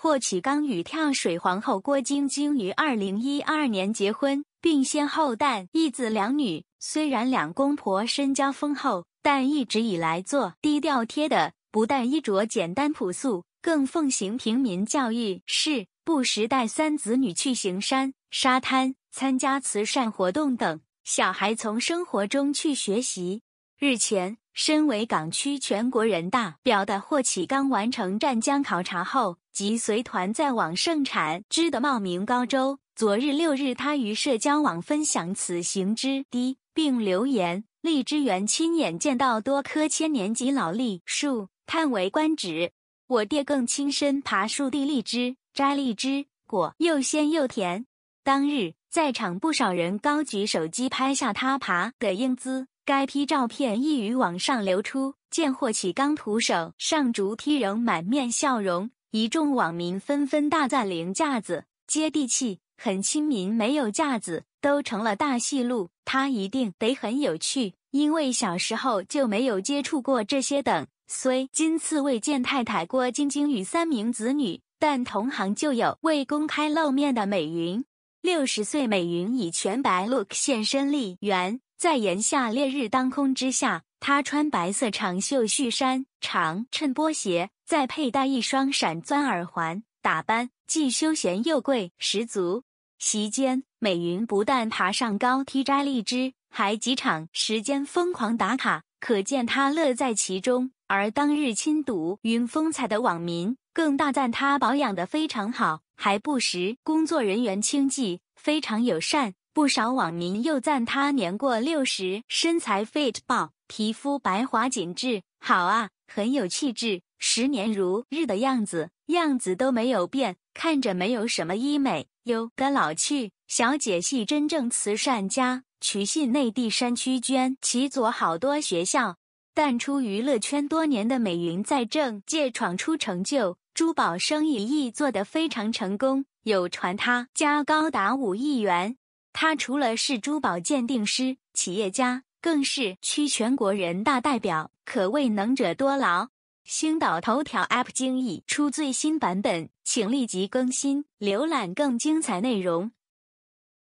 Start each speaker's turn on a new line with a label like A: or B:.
A: 霍启刚与跳水皇后郭晶晶于二零一二年结婚，并先后诞一子两女。虽然两公婆身家丰厚，但一直以来做低调贴的，不但衣着简单朴素，更奉行平民教育，是不时带三子女去行山、沙滩、参加慈善活动等，小孩从生活中去学习。日前。身为港区全国人大代表的霍启刚完成湛江考察后，即随团再往盛产枝的茂名高州。昨日六日，他于社交网分享此行之低，并留言：“荔枝园亲眼见到多棵千年级老荔树，叹为观止。我爹更亲身爬树地荔枝摘荔枝果，又鲜又甜。”当日，在场不少人高举手机拍下他爬的英姿。该批照片亦于网上流出，见霍启刚徒手上竹梯仍满面笑容，一众网民纷纷大赞零架子、接地气、很亲民，没有架子都成了大戏路，他一定得很有趣，因为小时候就没有接触过这些等。虽今次未见太太郭晶晶与三名子女，但同行就有未公开露面的美云，六十岁美云以全白 look 现身立圆。在炎夏烈日当空之下，她穿白色长袖恤衫、长衬波鞋，再佩戴一双闪钻耳环，打扮既休闲又贵十足。席间，美云不但爬上高梯摘荔枝，还几场时间疯狂打卡，可见她乐在其中。而当日亲睹云风采的网民，更大赞她保养得非常好，还不时工作人员倾计，非常友善。不少网民又赞她年过六十，身材 fit 爆，皮肤白滑紧致，好啊，很有气质，十年如日的样子，样子都没有变，看着没有什么医美，有的老气。小姐系真正慈善家，取信内地山区捐，起左好多学校。淡出娱乐圈多年的美云在政界闯出成就，珠宝生意易做得非常成功，有传她家高达五亿元。他除了是珠宝鉴定师、企业家，更是区全国人大代表，可谓能者多劳。星岛头条 App 精易出最新版本，请立即更新，浏览更精彩内容。